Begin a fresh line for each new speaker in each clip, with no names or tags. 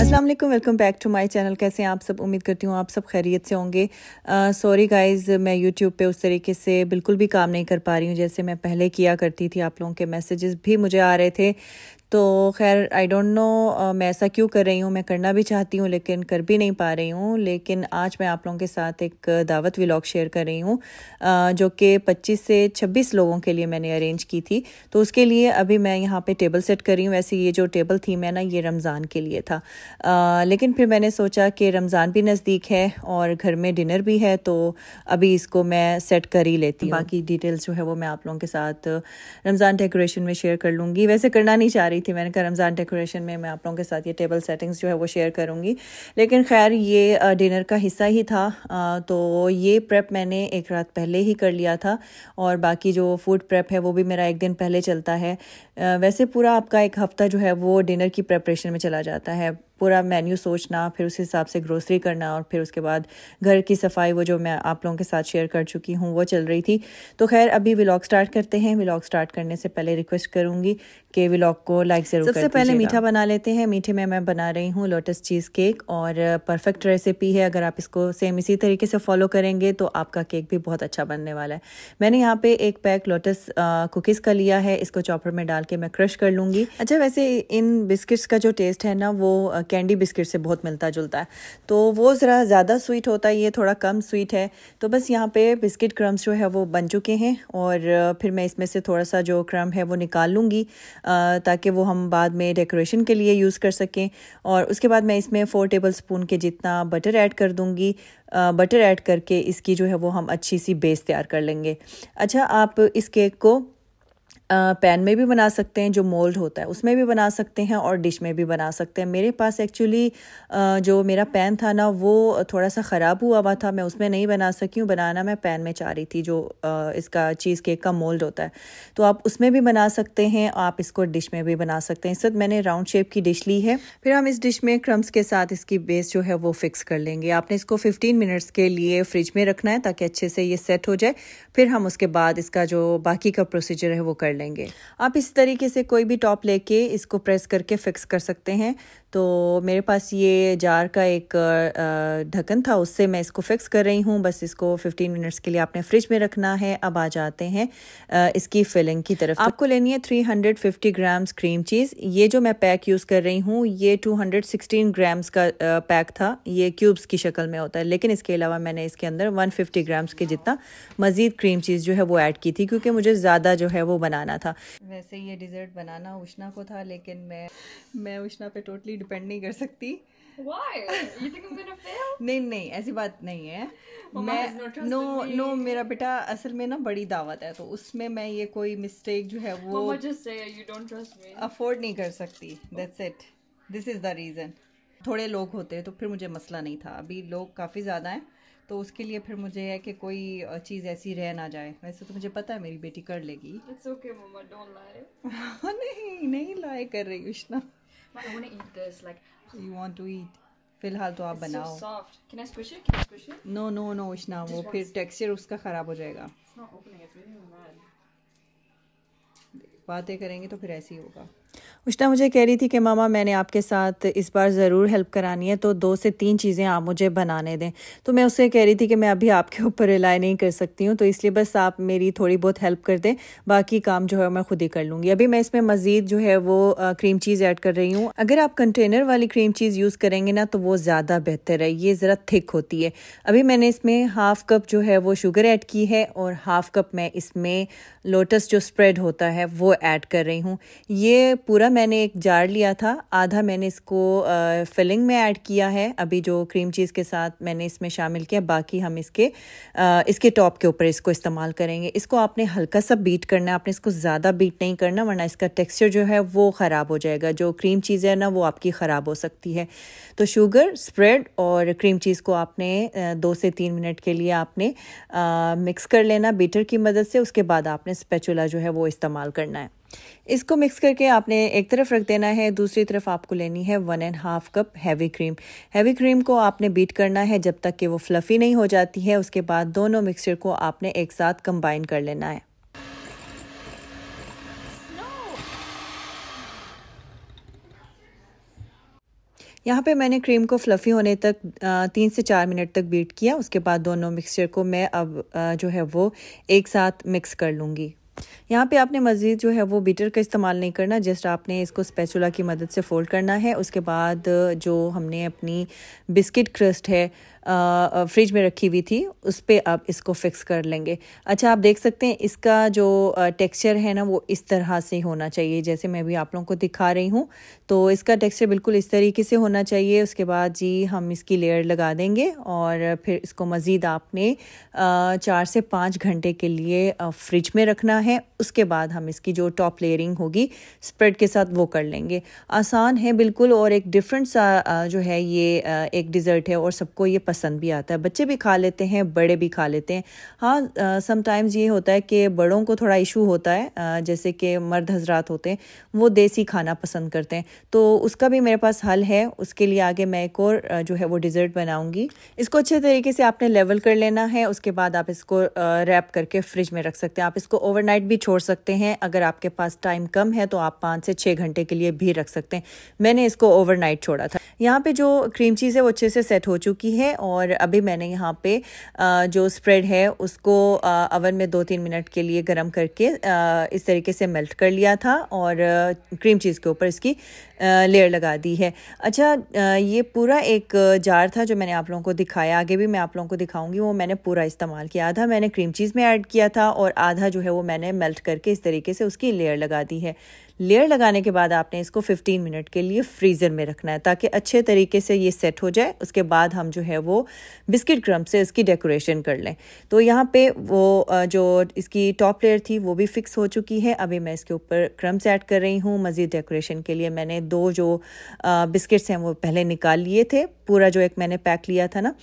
Aslam welcome back to my channel कैसे हैं आप सब उम्मीद करती हूँ आप सब खैरियत से होंगे सॉरी uh, गाइस मैं यूट्यूब पे उस तरीके से बिल्कुल भी काम नहीं कर पा रही हूँ जैसे मैं पहले किया करती थी आप लोगों के मैसेजेस भी मुझे आ रहे थे तो खैर आई डोंट नो मैं ऐसा क्यों कर रही हूँ मैं करना भी चाहती हूँ लेकिन कर भी नहीं पा रही हूँ लेकिन आज मैं आप लोगों के साथ एक दावत व्लॉग शेयर कर रही हूँ जो कि 25 से 26 लोगों के लिए मैंने अरेंज की थी तो उसके लिए अभी मैं यहाँ पे टेबल सेट कर रही हूँ वैसे ये जो टेबल थी मैं ना ये रमज़ान के लिए था आ, लेकिन फिर मैंने सोचा कि रमज़ान भी नज़दीक है और घर में डिनर भी है तो अभी इसको मैं सेट कर ही लेती हूँ बाकी डिटेल्स जो है वो मैं आप लोगों के साथ रमज़ान डेकोरेशन में शेयर कर लूँगी वैसे करना नहीं चाह रही थी मैंने कहा रमज़ान डेकोरेशन में मैं आप लोगों के साथ ये टेबल सेटिंग्स जो है वो शेयर करूँगी लेकिन खैर ये डिनर का हिस्सा ही था तो ये प्रेप मैंने एक रात पहले ही कर लिया था और बाकी जो फूड प्रेप है वो भी मेरा एक दिन पहले चलता है वैसे पूरा आपका एक हफ़्ता जो है वो डिनर की प्रेपरेशन में चला जाता है पूरा मेन्यू सोचना फिर उस हिसाब से ग्रोसरी करना और फिर उसके बाद घर की सफाई वो जो मैं आप लोगों के साथ शेयर कर चुकी हूँ वो चल रही थी तो खैर अभी व्लॉग स्टार्ट करते हैं व्लॉग स्टार्ट करने से पहले रिक्वेस्ट करूँगी कि व्लॉग को लाइक ज़रूर सबसे पहले मीठा बना लेते हैं मीठे में मैं बना रही हूँ लोटस चीज़ केक और परफेक्ट रेसिपी है अगर आप इसको सेम इसी तरीके से फॉलो करेंगे तो आपका केक भी बहुत अच्छा बनने वाला है मैंने यहाँ पे एक पैक लोटस कुकीज़ का लिया है इसको चॉपर में डाल के मैं क्रश कर लूँगी अच्छा वैसे इन बिस्किट्स का जो टेस्ट है ना वो कैंडी बिस्किट से बहुत मिलता जुलता है तो वो ज़रा ज़्यादा स्वीट होता है ये थोड़ा कम स्वीट है तो बस यहाँ पे बिस्किट क्रम्स जो है वो बन चुके हैं और फिर मैं इसमें से थोड़ा सा जो क्रम है वो निकाल लूँगी ताकि वो हम बाद में डेकोरेशन के लिए यूज़ कर सकें और उसके बाद मैं इसमें फ़ोर टेबल स्पून के जितना बटर ऐड कर दूँगी बटर ऐड करके इसकी जो है वो हम अच्छी सी बेस तैयार कर लेंगे अच्छा आप इस केक को पैन में भी बना सकते हैं जो मोल्ड होता है उसमें भी बना सकते हैं और डिश में भी बना सकते हैं मेरे पास एक्चुअली जो मेरा पैन था ना वो थोड़ा सा ख़राब हुआ हुआ था मैं उसमें नहीं बना सकी हूँ बनाना मैं पैन में चाह रही थी जो इसका चीज़ केक का मोल्ड होता है तो आप उसमें भी बना सकते हैं आप इसको डिश में भी बना सकते हैं इस वक्त मैंने राउंड शेप की डिश ली है फिर हम इस डिश में क्रम्स के साथ इसकी बेस जो है वो फिक्स कर लेंगे आपने इसको फिफ्टीन मिनट्स के लिए फ्रिज में रखना है ताकि अच्छे से ये सेट हो जाए फिर हम उसके बाद इसका जो बाकी का प्रोसीजर है वो कर लेंगे आप इस तरीके से कोई भी टॉप लेके इसको प्रेस करके फिक्स कर सकते हैं तो मेरे पास ये जार का एक ढक्कन था उससे मैं इसको फिक्स कर रही हूँ बस इसको 15 मिनट्स के लिए आपने फ्रिज में रखना है अब आ जाते हैं इसकी फिलिंग की तरफ तो आपको लेनी है 350 ग्राम्स क्रीम चीज़ ये जो मैं पैक यूज़ कर रही हूँ ये 216 ग्राम्स का पैक था ये क्यूब्स की शक्ल में होता है लेकिन इसके अलावा मैंने इसके अंदर फिफ्टी ग्राम्स के जितना मज़ीद क्रीम चीज़ जो है वो ऐड की थी क्योंकि मुझे ज़्यादा जो है वो बनाना था वैसे ये डिज़र्ट बनाना उशना को था लेकिन मैं मैं उष्णा पे टोटली डिपेंड नहीं कर सकती नहीं नहीं ऐसी बात नहीं है मैं नो नो मेरा बेटा असल में ना बड़ी दावत है तो उसमें मैं ये कोई मिस्टेक जो है वो अफोर्ड नहीं कर सकती that's it this is the reason थोड़े लोग होते तो फिर मुझे मसला नहीं था अभी लोग काफ़ी ज़्यादा हैं तो उसके लिए फिर मुझे है कि कोई चीज़ ऐसी रह ना जाए वैसे तो मुझे पता है मेरी बेटी कर लेगी okay, नहीं नहीं लाए कर रही उष्णा I want to eat this. Like, you want to eat. फिलहाल तो आप बनाओ नो नो नो इशना वो फिर टेक्सचर उसका ख़राब हो जाएगा really बातें करेंगे तो फिर ऐसे ही होगा मुश्ता मुझे कह रही थी कि मामा मैंने आपके साथ इस बार ज़रूर हेल्प करानी है तो दो से तीन चीज़ें आप मुझे बनाने दें तो मैं उससे कह रही थी कि मैं अभी आपके ऊपर रिलाई नहीं कर सकती हूँ तो इसलिए बस आप मेरी थोड़ी बहुत हेल्प कर दें बाकी काम जो है मैं खुद ही कर लूँगी अभी मैं इसमें मज़ीद जो है वो क्रीम चीज़ ऐड कर रही हूँ अगर आप कंटेनर वाली क्रीम चीज़ यूज़ करेंगे ना तो वो ज़्यादा बेहतर है ये ज़रा थिक होती है अभी मैंने इसमें हाफ़ कप जो है वो शुगर ऐड की है और हाफ़ कप मैं इसमें लोटस जो स्प्रेड होता है वो ऐड कर रही हूँ ये पूरा मैंने एक जार लिया था आधा मैंने इसको फिलिंग में ऐड किया है अभी जो क्रीम चीज़ के साथ मैंने इसमें शामिल किया बाकी हम इसके इसके टॉप के ऊपर इसको इस्तेमाल करेंगे इसको आपने हल्का सा बीट करना है आपने इसको ज़्यादा बीट नहीं करना वरना इसका टेक्स्चर जो है वो ख़राब हो जाएगा जो क्रीम चीज़ है ना वो आपकी ख़राब हो सकती है तो शुगर स्प्रेड और क्रीम चीज़ को आपने दो से तीन मिनट के लिए आपने मिक्स कर लेना बीटर की मदद से उसके बाद आपने स्पेचुला जो है वो इस्तेमाल करना है इसको मिक्स करके आपने एक तरफ रख देना है दूसरी तरफ आपको लेनी है one and half cup heavy cream heavy cream को आपने बीट करना है जब तक कि वो फ्लफ़ी नहीं हो जाती है उसके बाद दोनों मिक्सचर को आपने एक साथ कंबाइन कर लेना है यहाँ पे मैंने क्रीम को फ्लफ़ी होने तक तीन से चार मिनट तक बीट किया उसके बाद दोनों मिक्सचर को मैं अब जो है वो एक साथ मिक्स कर लूँगी यहाँ पे आपने मज़ीद जो है वो बीटर का इस्तेमाल नहीं करना जस्ट आपने इसको स्पेचुला की मदद से फ़ोल्ड करना है उसके बाद जो हमने अपनी बिस्किट क्रस्ट है फ्रिज में रखी हुई थी उस पर आप इसको फिक्स कर लेंगे अच्छा आप देख सकते हैं इसका जो टेक्सचर है ना वो इस तरह से होना चाहिए जैसे मैं भी आप लोगों को दिखा रही हूँ तो इसका टेक्सचर बिल्कुल इस तरीके से होना चाहिए उसके बाद जी हम इसकी लेयर लगा देंगे और फिर इसको मज़ीद आपने चार से पाँच घंटे के लिए फ्रिज में रखना है उसके बाद हम इसकी जो टॉप लेयरिंग होगी स्प्रेड के साथ वो कर लेंगे आसान है बिल्कुल और एक डिफरेंट सा जो है ये एक डिज़र्ट है और सबको ये पसंद भी आता है बच्चे भी खा लेते हैं बड़े भी खा लेते हैं हाँ समटाइम्स ये होता है कि बड़ों को थोड़ा इशू होता है जैसे कि मर्द हजरात होते हैं वो देसी खाना पसंद करते हैं तो उसका भी मेरे पास हल है उसके लिए आगे मैं एक और जो है वो डिज़र्ट बनाऊँगी इसको अच्छे तरीके से आपने लेवल कर लेना है उसके बाद आप इसको रैप करके फ्रिज में रख सकते हैं आप इसको ओवर ओवरनाइट भी छोड़ सकते हैं अगर आपके पास टाइम कम है तो आप पाँच से छः घंटे के लिए भी रख सकते हैं मैंने इसको ओवरनाइट छोड़ा था यहाँ पे जो क्रीम चीज़ है वो अच्छे से सेट हो चुकी है और अभी मैंने यहाँ पे जो स्प्रेड है उसको अवन में दो तीन मिनट के लिए गर्म करके इस तरीके से मेल्ट कर लिया था और क्रीम चीज़ के ऊपर इसकी लेयर लगा दी है अच्छा ये पूरा एक जार था जो मैंने आप लोगों को दिखाया आगे भी मैं आप लोगों को दिखाऊंगी वो मैंने पूरा इस्तेमाल किया आधा मैंने क्रीम चीज़ में ऐड किया था और आधा जो है वो मैंने मैंने मेल्ट करके इस तरीके से उसकी लेयर लगा दी है लेयर लगाने के बाद आपने इसको 15 मिनट के लिए फ्रीज़र में रखना है ताकि अच्छे तरीके से ये सेट हो जाए उसके बाद हम जो है वो बिस्किट क्रम से इसकी डेकोरेशन कर लें तो यहाँ पे वो जो इसकी टॉप लेयर थी वो भी फिक्स हो चुकी है अभी मैं इसके ऊपर क्रम्स ऐड कर रही हूँ मज़ीद डेकोरेशन के लिए मैंने दो जो बिस्किट्स हैं वो पहले निकाल लिए थे पूरा जो एक मैंने पैक लिया था ना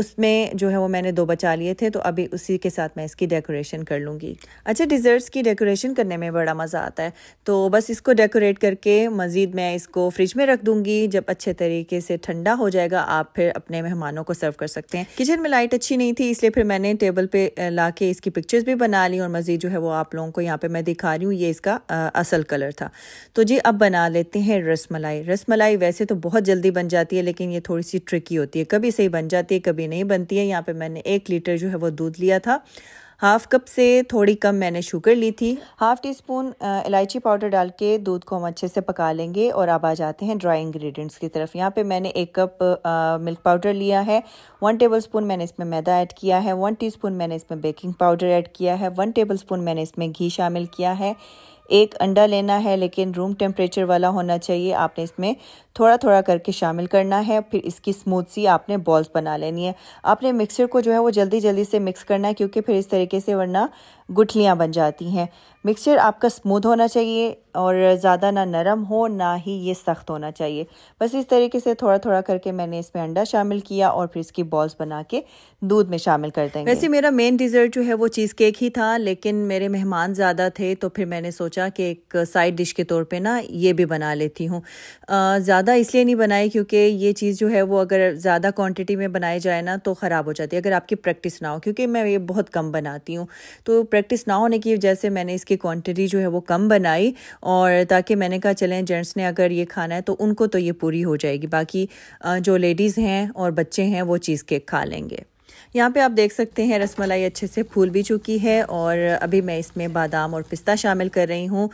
उसमें जो है वो मैंने दो बचा लिए थे तो अभी उसी के साथ मैं इसकी डेकोरेशन कर लूँगी अच्छा डिज़र्ट्स की डेकोरेशन करने में बड़ा मज़ा आता है तो तो बस इसको डेकोरेट करके मज़ीद मैं इसको फ्रिज में रख दूंगी जब अच्छे तरीके से ठंडा हो जाएगा आप फिर अपने मेहमानों को सर्व कर सकते हैं किचन में लाइट अच्छी नहीं थी इसलिए फिर मैंने टेबल पे ला के इसकी पिक्चर्स भी बना ली और मज़ीद जो है वो आप लोगों को यहाँ पे मैं दिखा रही हूँ ये इसका आ, असल कलर था तो जी अब बना लेते हैं रस मलाई रस मलाई वैसे तो बहुत जल्दी बन जाती है लेकिन ये थोड़ी सी ट्रिकी होती है कभी सही बन जाती है कभी नहीं बनती है यहाँ पर मैंने एक लीटर जो है वो दूध लिया था हाफ़ कप से थोड़ी कम मैंने शुगर ली थी हाफ़ टी स्पून इलायची पाउडर डाल के दूध को हम अच्छे से पका लेंगे और अब आ जाते हैं ड्राई इंग्रेडिएंट्स की तरफ यहाँ पे मैंने एक कप मिल्क पाउडर लिया है वन टेबल स्पून मैंने इसमें मैदा ऐड किया है वन टी स्पून मैंने इसमें बेकिंग पाउडर ऐड किया है वन टेबल स्पून मैंने इसमें घी शामिल किया है एक अंडा लेना है लेकिन रूम टेम्परेचर वाला होना चाहिए आपने इसमें थोड़ा थोड़ा करके शामिल करना है फिर इसकी स्मूथ सी आपने बॉल्स बना लेनी है आपने मिक्सर को जो है वो जल्दी जल्दी से मिक्स करना है क्योंकि फिर इस तरीके से वरना गुठलियाँ बन जाती हैं मिक्सचर आपका स्मूथ होना चाहिए और ज़्यादा ना नरम हो ना ही ये सख्त होना चाहिए बस इस तरीके से थोड़ा थोड़ा करके मैंने इसमें अंडा शामिल किया और फिर इसकी बॉल्स बना के दूध में शामिल कर देंगे वैसे मेरा मेन डिज़र्ट जो है वो चीज़ केक ही था लेकिन मेरे मेहमान ज़्यादा थे तो फिर मैंने सोचा कि एक साइड डिश के तौर पर ना ये भी बना लेती हूँ ज़्यादा इसलिए नहीं बनाई क्योंकि ये चीज़ जो है वो अगर ज़्यादा क्वान्टिटी में बनाई जाए ना तो ख़राब हो जाती है अगर आपकी प्रैक्टिस ना हो क्योंकि मैं ये बहुत कम बनाती हूँ तो प्रैक्टिस ना होने की वजह से मैंने इसकी क्वांटिटी जो है वो कम बनाई और ताकि मैंने कहा चलें जेंट्स ने अगर ये खाना है तो उनको तो ये पूरी हो जाएगी बाकी जो लेडीज़ हैं और बच्चे हैं वो चीज़ केक खा लेंगे यहाँ पे आप देख सकते हैं रसमलाई अच्छे से फूल भी चुकी है और अभी मैं इसमें बादाम और पिस्ता शामिल कर रही हूँ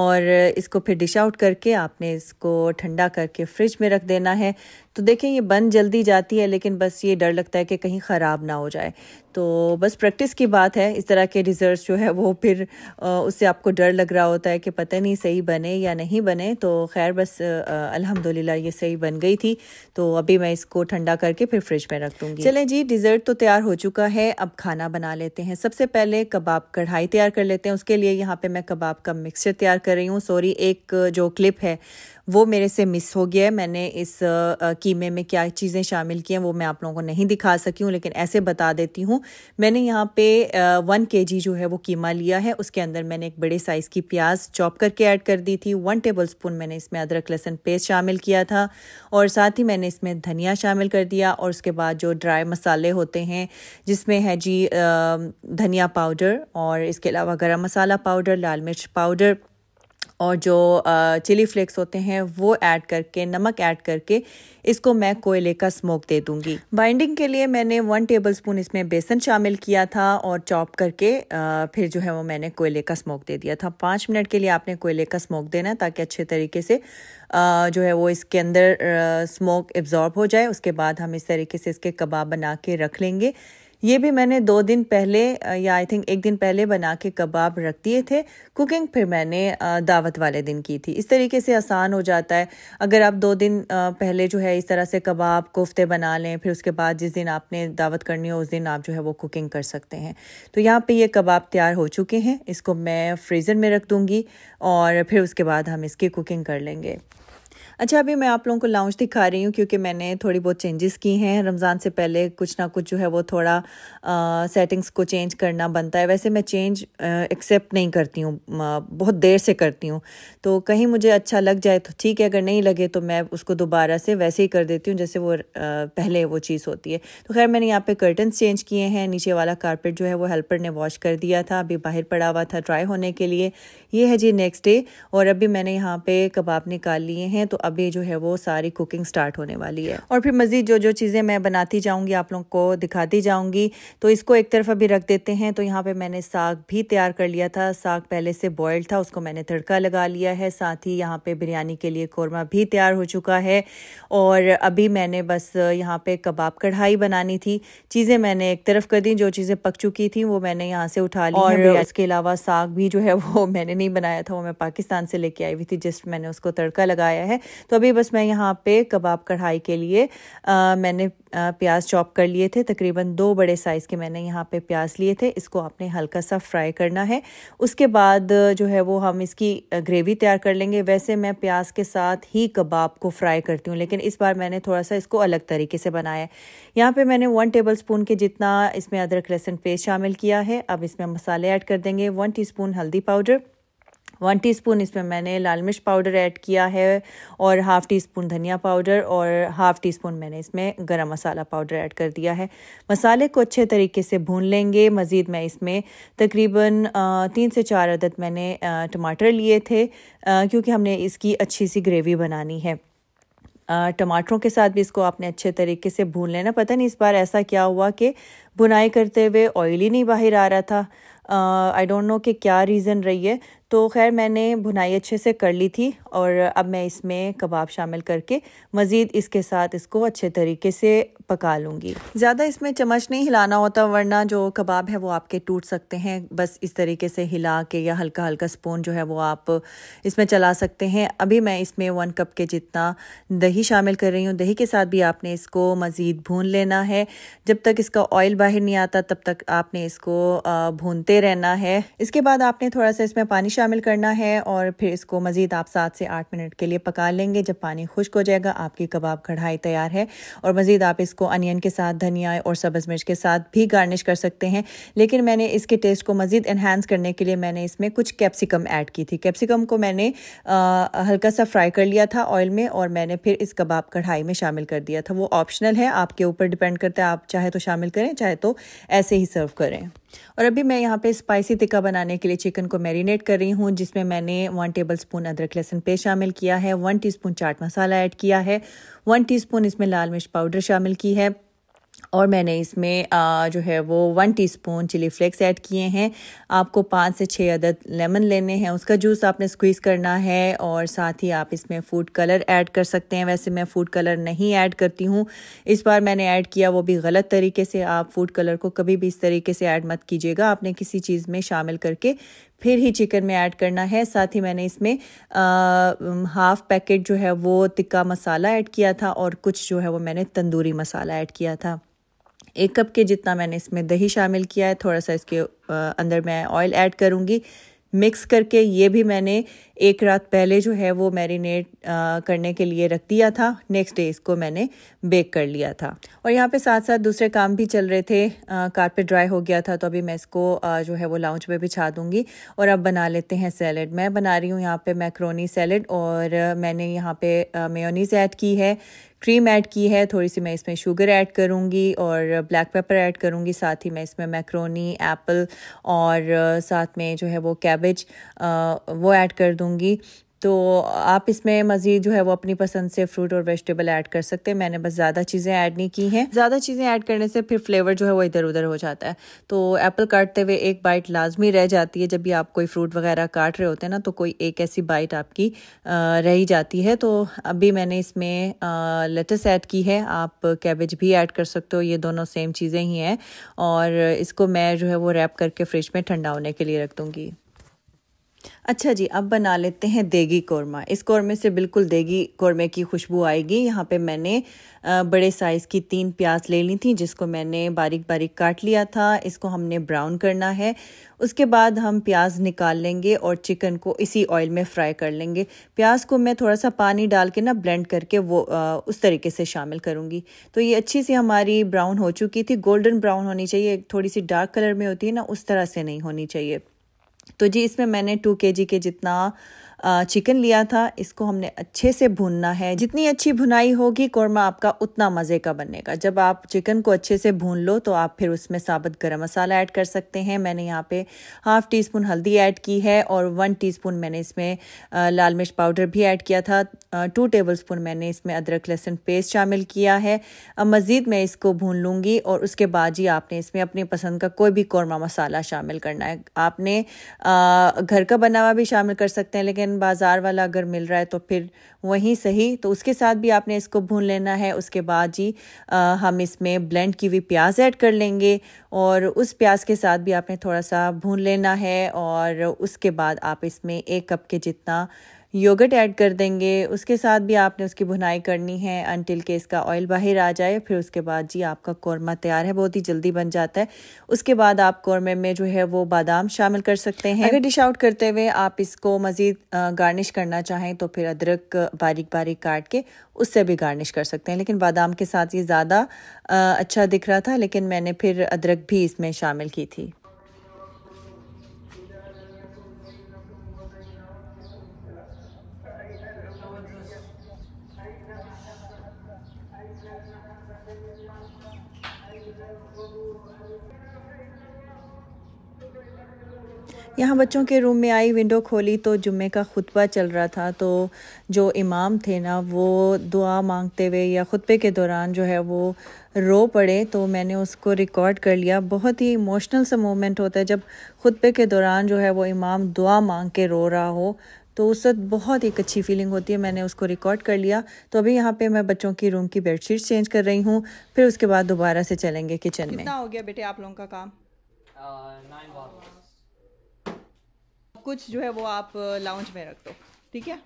और इसको फिर डिश आउट करके आपने इसको ठंडा करके फ्रिज में रख देना है तो देखें ये बन जल्दी जाती है लेकिन बस ये डर लगता है कि कहीं ख़राब ना हो जाए तो बस प्रैक्टिस की बात है इस तरह के डिजर्ट जो है वो फिर उससे आपको डर लग रहा होता है कि पता नहीं सही बने या नहीं बने तो खैर बस अल्हम्दुलिल्लाह ये सही बन गई थी तो अभी मैं इसको ठंडा करके फिर फ्रिज में रख दूँगी चलें जी डिज़र्ट तो तैयार हो चुका है अब खाना बना लेते हैं सबसे पहले कबाब कढ़ाई तैयार कर लेते हैं उसके लिए यहाँ पर मैं कबाब का मिक्सचर तैयार कर रही हूँ सॉरी एक जो क्लिप है वो मेरे से मिस हो गया है मैंने इस कीमे में क्या चीज़ें शामिल की हैं वो मैं आप लोगों को नहीं दिखा सकी हूँ लेकिन ऐसे बता देती हूँ मैंने यहाँ पे वन के जो है वो कीमा लिया है उसके अंदर मैंने एक बड़े साइज़ की प्याज चॉप करके ऐड कर दी थी वन टेबल स्पून मैंने इसमें अदरक लहसुन पेस्ट शामिल किया था और साथ ही मैंने इसमें धनिया शामिल कर दिया और उसके बाद जो ड्राई मसाले होते हैं जिसमें है जी धनिया पाउडर और इसके अलावा गर्म मसाला पाउडर लाल मिर्च पाउडर और जो चिली फ्लेक्स होते हैं वो ऐड करके नमक ऐड करके इसको मैं कोयले का स्मोक दे दूंगी बाइंडिंग के लिए मैंने वन टेबल स्पून इसमें बेसन शामिल किया था और चॉप करके फिर जो है वो मैंने कोयले का स्मोक दे दिया था पाँच मिनट के लिए आपने कोयले का स्मोक देना ताकि अच्छे तरीके से जो है वो इसके अंदर स्मोक एब्जॉर्ब हो जाए उसके बाद हम इस तरीके से इसके कबाब बना के रख लेंगे ये भी मैंने दो दिन पहले या आई थिंक एक दिन पहले बना के कबाब रख दिए थे कुकिंग फिर मैंने दावत वाले दिन की थी इस तरीके से आसान हो जाता है अगर आप दो दिन पहले जो है इस तरह से कबाब कोफ्ते बना लें फिर उसके बाद जिस दिन आपने दावत करनी हो उस दिन आप जो है वो कुकिंग कर सकते हैं तो यहाँ पर ये कबाब तैयार हो चुके हैं इसको मैं फ्रीज़र में रख दूँगी और फिर उसके बाद हम इसकी कुकिंग कर लेंगे अच्छा अभी मैं आप लोगों को लाउंज दिखा रही हूँ क्योंकि मैंने थोड़ी बहुत चेंजेस की हैं रमज़ान से पहले कुछ ना कुछ जो है वो थोड़ा सेटिंग्स को चेंज करना बनता है वैसे मैं चेंज एक्सेप्ट नहीं करती हूँ बहुत देर से करती हूँ तो कहीं मुझे अच्छा लग जाए तो ठीक है अगर नहीं लगे तो मैं उसको दोबारा से वैसे ही कर देती हूँ जैसे वो पहले वो चीज़ होती है तो खैर मैंने यहाँ पर कर्टन्स चेंज किए हैं नीचे वाला कारपेट जो है वो हेल्पर ने वॉश कर दिया था अभी बाहर पड़ा हुआ था ड्राई होने के लिए ये है जी नेक्स्ट डे और अभी मैंने यहाँ पर कबाब निकाल लिए हैं तो अभी जो है वो सारी कुकिंग स्टार्ट होने वाली है और फिर मज़ीद जो जो चीज़ें मैं बनाती जाऊँगी आप लोग को दिखाती जाऊँगी तो इसको एक तरफ अभी रख देते हैं तो यहाँ पर मैंने साग भी तैयार कर लिया था साग पहले से बॉयल था उसको मैंने तड़का लगा लिया है साथ ही यहाँ पर बिरयानी के लिए कौरमा भी तैयार हो चुका है और अभी मैंने बस यहाँ पर कबाब कढ़ाई बनानी थी चीज़ें मैंने एक तरफ कर दी जो चीज़ें पक चुकी थी वो मैंने यहाँ से उठा ली और इसके अलावा साग भी जो है वो मैंने नहीं बनाया था वो मैं पाकिस्तान से लेके आई हुई थी जस्ट मैंने उसको तड़का लगाया है तो अभी बस मैं यहाँ पे कबाब कढ़ाई के लिए आ, मैंने प्याज चॉप कर लिए थे तकरीबन दो बड़े साइज़ के मैंने यहाँ पे प्याज लिए थे इसको आपने हल्का सा फ्राई करना है उसके बाद जो है वो हम इसकी ग्रेवी तैयार कर लेंगे वैसे मैं प्याज के साथ ही कबाब को फ्राई करती हूँ लेकिन इस बार मैंने थोड़ा सा इसको अलग तरीके से बनाया है यहाँ पर मैंने वन टेबल स्पून के जितना इसमें अदरक लहसुन पेस्ट शामिल किया है अब इसमें मसाले ऐड कर देंगे वन टी हल्दी पाउडर वन टी स्पून इसमें मैंने लाल मिर्च पाउडर ऐड किया है और हाफ़ टी स्पून धनिया पाउडर और हाफ़ टी स्पून मैंने इसमें गरम मसाला पाउडर ऐड कर दिया है मसाले को अच्छे तरीके से भून लेंगे मज़ीद मैं इसमें तकरीबन तीन से चार अदद मैंने टमाटर लिए थे क्योंकि हमने इसकी अच्छी सी ग्रेवी बनानी है टमाटरों के साथ भी इसको आपने अच्छे तरीके से भून लेना पता नहीं इस बार ऐसा क्या हुआ कि बुनाई करते हुए ऑयल ही नहीं बाहर आ रहा था आई डोंट नो कि क्या रीज़न रही है तो खैर मैंने भुनाई अच्छे से कर ली थी और अब मैं इसमें कबाब शामिल करके मज़ीद इसके साथ इसको अच्छे तरीके से पका लूँगी ज़्यादा इसमें चम्मच नहीं हिलाना होता वरना जो कबाब है वो आपके टूट सकते हैं बस इस तरीके से हिला के या हल्का हल्का स्पून जो है वो आप इसमें चला सकते हैं अभी मैं इसमें वन कप के जितना दही शामिल कर रही हूँ दही के साथ भी आपने इसको मज़ीद भून लेना है जब तक इसका ऑयल बाहर नहीं आता तब तक आपने इसको भूनते रहना है इसके बाद आपने थोड़ा सा इसमें पानी शामिल करना है और फिर इसको मज़ीद आप सात से आठ मिनट के लिए पका लेंगे जब पानी खुश्क हो जाएगा आपकी कबाब कढ़ाई तैयार है और मज़ीद आप इसको अनियन के साथ धनिया और सब्ज़ मिर्च के साथ भी गार्निश कर सकते हैं लेकिन मैंने इसके टेस्ट को मज़ीद इन्हांस करने के लिए मैंने इसमें कुछ कैप्सिकम ऐड की थी कैप्सिकम को मैंने आ, हल्का सा फ्राई कर लिया था ऑयल में और मैंने फिर इस कबाब कढ़ाई में शामिल कर दिया था वो ऑप्शनल है आपके ऊपर डिपेंड करता है आप चाहे तो शामिल करें चाहे तो ऐसे ही सर्व करें और अभी मैं यहाँ पे स्पाइसी तिक्का बनाने के लिए चिकन को मैरिनेट कर रही हूँ जिसमें मैंने वन टेबल स्पून अदरक लहसुन पेस्ट शामिल किया है वन टीस्पून चाट मसाला ऐड किया है वन टीस्पून इसमें लाल मिर्च पाउडर शामिल की है और मैंने इसमें जो है वो one teaspoon chilli flakes add किए हैं आपको पाँच से छः अदद लेमन लेने हैं उसका जूस आपने स्क्वीज़ करना है और साथ ही आप इसमें फूड कलर ऐड कर सकते हैं वैसे मैं फूड कलर नहीं ऐड करती हूँ इस बार मैंने ऐड किया वो भी गलत तरीके से आप फूड कलर को कभी भी इस तरीके से ऐड मत कीजिएगा आपने किसी चीज़ में शामिल करके फिर ही चिकन में ऐड करना है साथ ही मैंने इसमें हाफ पैकेट जो है वो तिक्का मसाला ऐड किया था और कुछ जो है वो मैंने तंदूरी मसाला ऐड किया था एक कप के जितना मैंने इसमें दही शामिल किया है थोड़ा सा इसके अंदर मैं ऑयल ऐड करूँगी मिक्स करके ये भी मैंने एक रात पहले जो है वो मैरिनेट करने के लिए रख दिया था नेक्स्ट डे इसको मैंने बेक कर लिया था और यहाँ पे साथ साथ दूसरे काम भी चल रहे थे कारपेट ड्राई हो गया था तो अभी मैं इसको आ, जो है वो लाउंज पे बिछा दूंगी और अब बना लेते हैं सैलड मैं बना रही हूँ यहाँ पे मैक्रोनी सैलड और मैंने यहाँ पे मेयोनीज़ ऐड की है क्रीम ऐड की है थोड़ी सी मैं इसमें शुगर ऐड करूँगी और ब्लैक पेपर ऐड करूँगी साथ ही मैं इसमें मैक्रोनी एप्पल और साथ में जो है वो कैबेज वो ऐड कर दूँगी दूंगी तो आप इसमें मज़ीद जो है वो अपनी पसंद से फ्रूट और वेजिटेबल ऐड कर सकते हैं मैंने बस ज़्यादा चीज़ें ऐड नहीं की हैं ज़्यादा चीज़ें ऐड करने से फिर फ्लेवर जो है वो इधर उधर हो जाता है तो एप्पल काटते हुए एक बाइट लाजमी रह जाती है जब भी आप कोई फ्रूट वगैरह काट रहे होते हैं ना तो कोई एक ऐसी बाइट आपकी रह जाती है तो अभी मैंने इसमें लेटस ऐड की है आप कैबेज भी ऐड कर सकते हो ये दोनों सेम चीज़ें ही हैं और इसको मैं जो है वो रैप करके फ्रिज में ठंडा होने के लिए रख दूँगी अच्छा जी अब बना लेते हैं देगी कौरमा इस कौरमे से बिल्कुल देगी कौरमे की खुशबू आएगी यहाँ पे मैंने बड़े साइज़ की तीन प्याज ले ली थी जिसको मैंने बारीक बारीक काट लिया था इसको हमने ब्राउन करना है उसके बाद हम प्याज निकाल लेंगे और चिकन को इसी ऑयल में फ्राई कर लेंगे प्याज को मैं थोड़ा सा पानी डाल के ना ब्लेंड करके वो आ, उस तरीके से शामिल करूँगी तो ये अच्छी सी हमारी ब्राउन हो चुकी थी गोल्डन ब्राउन होनी चाहिए थोड़ी सी डार्क कलर में होती है ना उस तरह से नहीं होनी चाहिए तो जी इसमें मैंने टू के जी के जितना चिकन लिया था इसको हमने अच्छे से भूनना है जितनी अच्छी भुनाई होगी कौरमा आपका उतना मज़े का बनेगा जब आप चिकन को अच्छे से भून लो तो आप फिर उसमें साबुत गर्म मसाला ऐड कर सकते हैं मैंने यहाँ पे हाफ़ टी स्पून हल्दी ऐड की है और वन टी स्पून मैंने इसमें लाल मिर्च पाउडर भी ऐड किया था टू टेबल स्पून मैंने इसमें अदरक लहसुन पेस्ट शामिल किया है अब मज़ीद मैं इसको भून लूँगी और उसके बाद ही आपने इसमें अपनी पसंद का कोई भी कौरमा मसाला शामिल करना है आपने घर का बना हुआ भी शामिल कर सकते हैं लेकिन चिकन बाज़ार वाला अगर मिल रहा है तो फिर वहीं सही तो उसके साथ भी आपने इसको भून लेना है उसके बाद जी आ, हम इसमें ब्लेंड की हुई प्याज ऐड कर लेंगे और उस प्याज के साथ भी आपने थोड़ा सा भून लेना है और उसके बाद आप इसमें एक कप के जितना योगट ऐड कर देंगे उसके साथ भी आपने उसकी भुनाई करनी है अनटिल के इसका ऑयल बाहर आ जाए फिर उसके बाद जी आपका कौरमा तैयार है बहुत ही जल्दी बन जाता है उसके बाद आप कौरमे में जो है वो बादाम शामिल कर सकते हैं अगर डिश आउट करते हुए आप इसको मज़ीद गार्निश करना चाहें तो फिर अदरक बारीक बारीक काट के उससे भी गार्निश कर सकते हैं लेकिन बादाम के साथ ये ज़्यादा अच्छा दिख रहा था लेकिन मैंने फिर अदरक भी इसमें शामिल की थी यहाँ बच्चों के रूम में आई विंडो खोली तो जुम्मे का खुतबा चल रहा था तो जो इमाम थे ना वो दुआ मांगते हुए या खुतबे के दौरान जो है वो रो पड़े तो मैंने उसको रिकॉर्ड कर लिया बहुत ही इमोशनल सा मोमेंट होता है जब खुतबे के दौरान जो है वो इमाम दुआ मांग के रो रहा हो तो उस वक्त बहुत एक अच्छी फीलिंग होती है मैंने उसको रिकॉर्ड कर लिया तो अभी यहाँ पे मैं बच्चों की रूम की बेडशीट चेंज कर रही हूँ फिर उसके बाद दोबारा से चलेंगे किचन में कितना हो गया बेटे आप लोगों का काम कुछ जो है वो आप लाउंज में रख दो ठीक है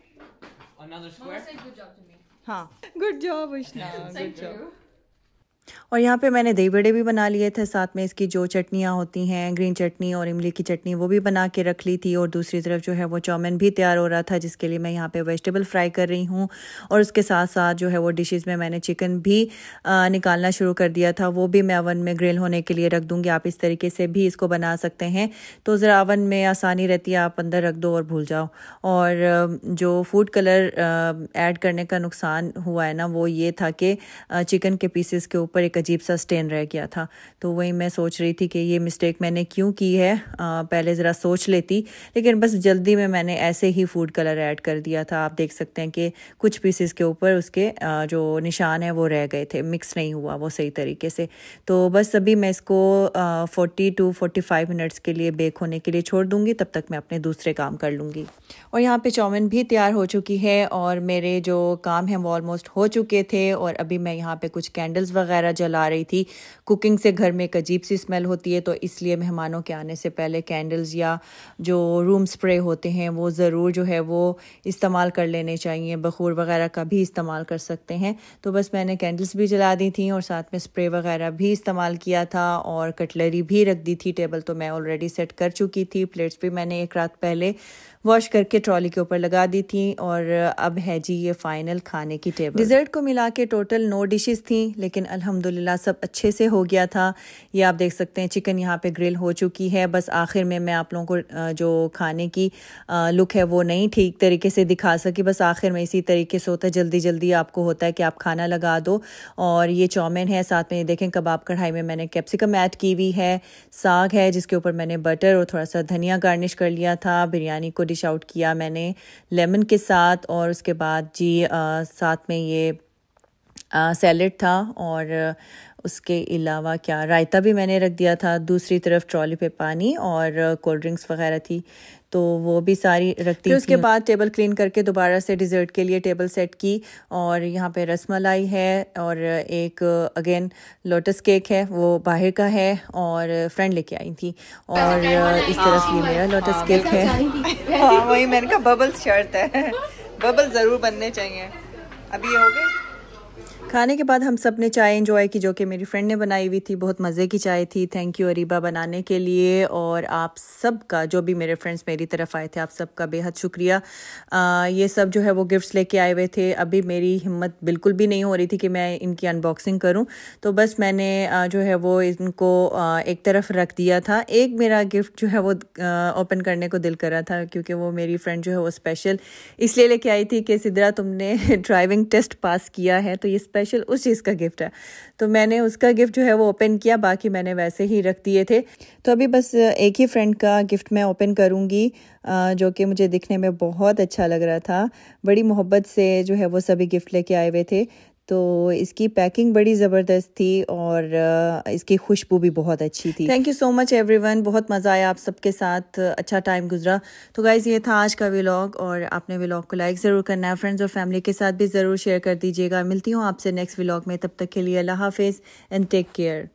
Another square? Mama said good job to me. हाँ good job Ushna good job और यहाँ पे मैंने दही बड़े भी बना लिए थे साथ में इसकी जो चटनियाँ होती हैं ग्रीन चटनी और इमली की चटनी वो भी बना के रख ली थी और दूसरी तरफ जो है वो चाउमिन भी तैयार हो रहा था जिसके लिए मैं यहाँ पे वेजिटेबल फ्राई कर रही हूँ और उसके साथ साथ जो है वो डिशेज़ में मैंने चिकन भी आ, निकालना शुरू कर दिया था वो भी मैं अवन में ग्रिल होने के लिए रख दूँगी आप इस तरीके से भी इसको बना सकते हैं तो ज़रा अवन में आसानी रहती है आप अंदर रख दो और भूल जाओ और जो फूड कलर एड करने का नुकसान हुआ है ना वो ये था कि चिकन के पीसेस के ऊपर ऊपर एक अजीब सा स्टेन रह गया था तो वही मैं सोच रही थी कि ये मिस्टेक मैंने क्यों की है आ, पहले ज़रा सोच लेती लेकिन बस जल्दी में मैंने ऐसे ही फूड कलर ऐड कर दिया था आप देख सकते हैं कि कुछ पीसेस के ऊपर उसके आ, जो निशान है वो रह गए थे मिक्स नहीं हुआ वो सही तरीके से तो बस अभी मैं इसको forty two forty five minutes के लिए बेक होने के लिए छोड़ दूँगी तब तक मैं अपने दूसरे काम कर लूँगी और यहाँ पर चाउमिन भी तैयार हो चुकी है और मेरे जो काम हैं वो ऑलमोस्ट हो चुके थे और अभी मैं यहाँ पर कुछ कैंडल्स वगैरह वगैरह जला रही थी कुकिंग से घर में एक अजीब सी स्मेल होती है तो इसलिए मेहमानों के आने से पहले कैंडल्स या जो रूम स्प्रे होते हैं वो ज़रूर जो है वो इस्तेमाल कर लेने चाहिए बखूर वगैरह का भी इस्तेमाल कर सकते हैं तो बस मैंने कैंडल्स भी जला दी थी और साथ में स्प्रे वगैरह भी इस्तेमाल किया था और कटलरी भी रख दी थी टेबल तो मैं ऑलरेडी सेट कर चुकी थी प्लेट्स भी मैंने एक रात पहले वॉश करके ट्रॉली के ऊपर लगा दी थी और अब है जी ये फाइनल खाने की टेबल डिज़र्ट को मिला के टोटल नौ डिशेस थी लेकिन अल्हम्दुलिल्लाह सब अच्छे से हो गया था ये आप देख सकते हैं चिकन यहाँ पे ग्रिल हो चुकी है बस आखिर में मैं आप लोगों को जो खाने की लुक है वो नहीं ठीक तरीके से दिखा सकी बस आखिर में इसी तरीके से होता है जल्दी जल्दी आपको होता है कि आप खाना लगा दो और ये चौमिन है साथ में ये देखें कबाब कढ़ाई में मैंने कैप्सिकम ऐड की हुई है साग है जिसके ऊपर मैंने बटर और थोड़ा सा धनिया गार्निश कर लिया था बिरयानी को डिश आउट किया मैंने लेमन के साथ और उसके बाद जी आ, साथ में ये सैलड था और उसके अलावा क्या रायता भी मैंने रख दिया था दूसरी तरफ ट्रॉली पे पानी और कोल्ड ड्रिंक्स वगैरह थी तो वो भी सारी रखती फिर उसके बाद टेबल क्लीन करके दोबारा से डिज़र्ट के लिए टेबल सेट की और यहाँ पे रसमलाई है और एक अगेन लोटस केक है वो बाहर का है और फ्रेंड लेके आई थी और इस तरफ ये oh मेरा लोटस केक है हाँ वही मैंने कहा बबल्स शर्ट है बबल ज़रूर बनने चाहिए अभी ये हो गए खाने के बाद हम सब ने चाय इन्जॉय की जो कि मेरी फ्रेंड ने बनाई हुई थी बहुत मज़े की चाय थी थैंक यू अरीबा बनाने के लिए और आप सब का जो भी मेरे फ्रेंड्स मेरी तरफ आए थे आप सब का बेहद शुक्रिया आ, ये सब जो है वो गिफ्ट्स लेके आए हुए थे अभी मेरी हिम्मत बिल्कुल भी नहीं हो रही थी कि मैं इनकी अनबॉक्सिंग करूँ तो बस मैंने जो है वो इनको एक तरफ रख दिया था एक मेरा गिफ्ट जो है वो ओपन करने को दिल कर रहा था क्योंकि वो मेरी फ्रेंड जो है वो स्पेशल इसलिए लेके आई थी कि सिद्रा तुमने ड्राइविंग टेस्ट पास किया है तो ये स्पेशल स्पेशल उस चीज़ का गिफ्ट है तो मैंने उसका गिफ्ट जो है वो ओपन किया बाकी मैंने वैसे ही रख दिए थे तो अभी बस एक ही फ्रेंड का गिफ्ट मैं ओपन करूँगी जो कि मुझे दिखने में बहुत अच्छा लग रहा था बड़ी मोहब्बत से जो है वो सभी गिफ्ट लेके आए हुए थे तो इसकी पैकिंग बड़ी ज़बरदस्त थी और इसकी खुशबू भी बहुत अच्छी थी thank you so much everyone बहुत मज़ा आया आप सबके साथ अच्छा टाइम गुजरा तो गाइज़ ये था आज का व्लॉग और आपने व्लॉग को लाइक ज़रूर करना है फ्रेंड्स और फैमिली के साथ भी ज़रूर शेयर कर दीजिएगा मिलती हूँ आपसे नेक्स्ट व्लॉग में तब तक के लिए अल्लाह हाफिज़ एंड टेक केयर